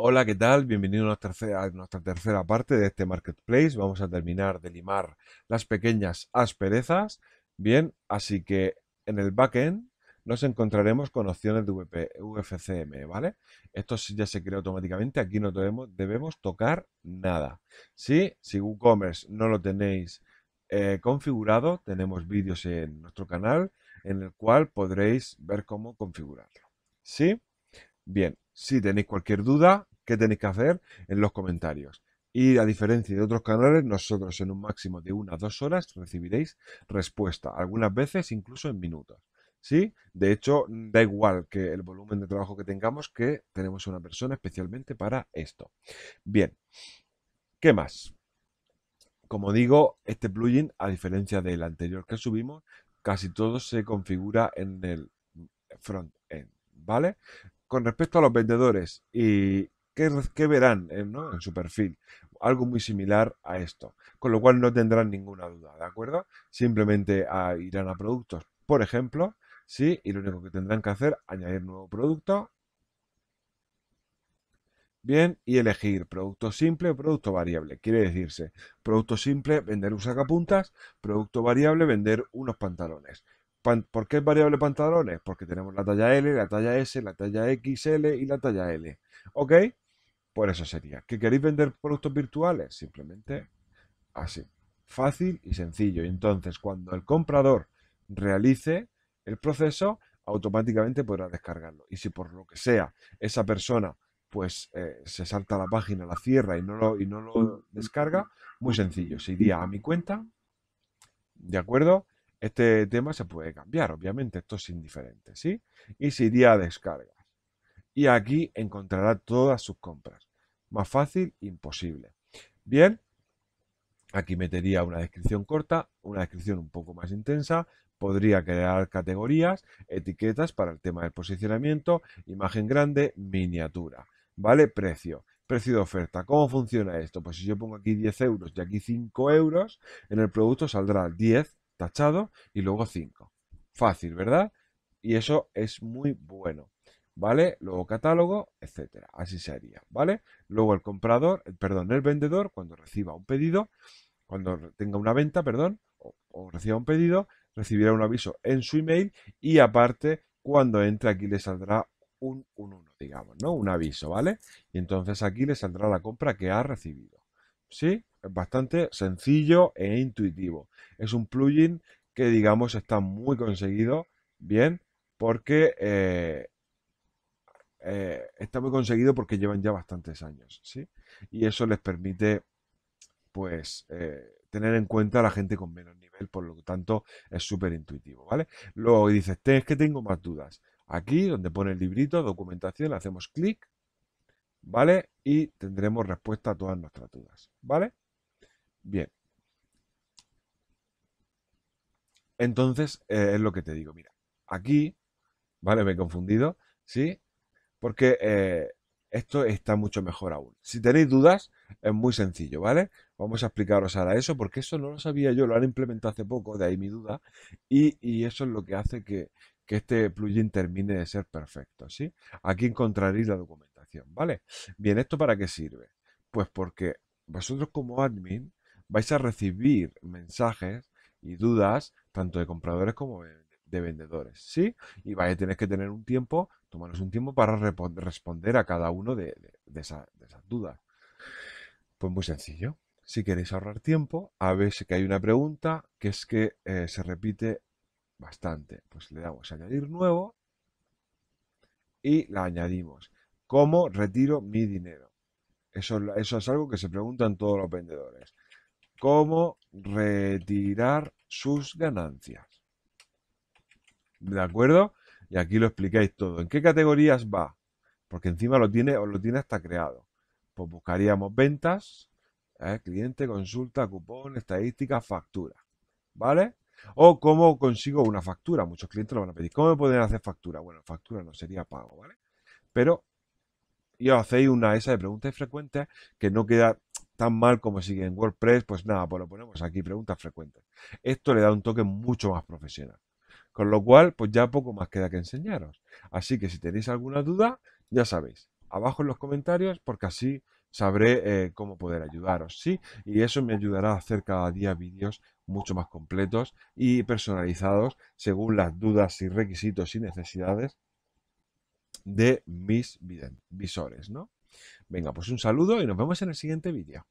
Hola, ¿qué tal? Bienvenido a nuestra, tercera, a nuestra, tercera, parte de este marketplace. Vamos a terminar de limar las pequeñas asperezas. Bien, así que en el backend nos encontraremos con opciones de VP, ¿vale? Esto ya se crea automáticamente, aquí no debemos, tocar nada. ¿Sí? Si WooCommerce no lo tenéis eh, configurado, tenemos vídeos en nuestro canal en el cual podréis ver cómo configurarlo. ¿Sí? Bien, si tenéis cualquier duda, ¿qué tenéis que hacer? En los comentarios. Y a diferencia de otros canales, nosotros en un máximo de una o dos horas recibiréis respuesta, algunas veces incluso en minutos. ¿Sí? De hecho, da igual que el volumen de trabajo que tengamos, que tenemos una persona especialmente para esto. Bien, ¿qué más? Como digo, este plugin, a diferencia del anterior que subimos, casi todo se configura en el front-end, ¿vale? con respecto a los vendedores y qué, verán eh, en su perfil, algo muy similar a esto, con lo cual no tendrán ninguna duda, ¿de acuerdo? Simplemente ah, irán a productos, por ejemplo, sí, y lo único que tendrán que hacer, es añadir nuevo producto, Bien, y elegir producto simple o producto variable. Quiere decirse, producto simple, vender un sacapuntas, producto variable, vender unos pantalones. ¿Por qué es variable pantalones? Porque tenemos la talla L, la talla S, la talla XL y la talla L. ¿Ok? por eso sería. ¿Que queréis vender productos virtuales? Simplemente así. Fácil y sencillo. Y entonces, cuando el comprador realice el proceso, automáticamente podrá descargarlo. Y si por lo que sea esa persona pues eh, se salta la página, la cierra y no, lo, y no lo descarga, muy sencillo. Se iría a mi cuenta, ¿de acuerdo? Este tema se puede cambiar, obviamente, esto es indiferente, ¿sí? Y se iría a descargas. Y aquí encontrará todas sus compras. Más fácil, imposible. Bien, aquí metería una descripción corta, una descripción un poco más intensa, podría crear categorías, etiquetas para el tema del posicionamiento, imagen grande, miniatura, ¿vale? Precio, precio de oferta. ¿Cómo funciona esto? Pues si yo pongo aquí 10 euros y aquí 5 euros, en el producto saldrá 10 tachado y luego 5. Fácil, ¿verdad? Y eso es muy bueno. ¿Vale? Luego catálogo, etcétera. Así sería ¿vale? Luego el comprador, eh, perdón, el vendedor, cuando reciba un pedido, cuando tenga una venta, perdón, o, reciba un pedido, recibirá un aviso en su email y aparte, cuando entre aquí le saldrá un 1, digamos, ¿no? Un aviso, ¿vale? Y entonces aquí le saldrá la compra que ha recibido. ¿Sí? Es bastante sencillo e intuitivo. Es un plugin que, digamos, está muy conseguido bien porque eh, eh, está muy conseguido porque llevan ya bastantes años, ¿sí? Y eso les permite, pues, eh, tener en cuenta a la gente con menos nivel, por lo tanto, es súper intuitivo, ¿vale? Luego dices, es que tengo más dudas. Aquí, donde pone el librito, documentación, hacemos clic, ¿vale? Y tendremos respuesta a todas nuestras dudas, ¿vale? Bien. Entonces, eh, es lo que te digo, mira, aquí, ¿vale? Me he confundido, ¿sí? Porque eh, esto está mucho mejor aún. Si tenéis dudas, es muy sencillo, ¿vale? Vamos a explicaros ahora eso, porque eso no lo sabía yo, lo han implementado hace poco, de ahí mi duda, y, eso es lo que hace que, que este plugin termine de ser perfecto, ¿sí? Aquí encontraréis la documentación, ¿vale? Bien, ¿esto para qué sirve? Pues porque vosotros como admin vais a recibir mensajes y dudas tanto de compradores como de vendedores, ¿sí? Y vais a tener que tener un tiempo, tomaros un tiempo para responder a cada uno de, esas dudas. Pues muy sencillo. Si queréis ahorrar tiempo, a veces que hay una pregunta que es que eh, se repite bastante. Pues le damos a añadir nuevo y la añadimos. ¿Cómo retiro mi dinero? Eso, eso es algo que se preguntan todos los vendedores cómo retirar sus ganancias. ¿De acuerdo? Y aquí lo explicáis todo. ¿En qué categorías va? Porque encima lo tiene, o lo tiene hasta creado. Pues buscaríamos ventas, ¿eh? cliente, consulta, cupón, estadística, factura. ¿Vale? O cómo consigo una factura. Muchos clientes lo van a pedir. ¿Cómo me pueden hacer factura? Bueno, factura no sería pago, ¿vale? Pero yo os hacéis una esa de preguntas frecuentes que no queda tan mal como sigue en WordPress, pues nada, pues lo ponemos aquí, preguntas frecuentes. Esto le da un toque mucho más profesional. Con lo cual, pues ya poco más queda que enseñaros. Así que si tenéis alguna duda, ya sabéis, abajo en los comentarios, porque así sabré eh, cómo poder ayudaros, ¿sí? Y eso me ayudará a hacer cada día vídeos mucho más completos y personalizados según las dudas y requisitos y necesidades de mis visores, ¿no? Venga, pues un saludo y nos vemos en el siguiente vídeo.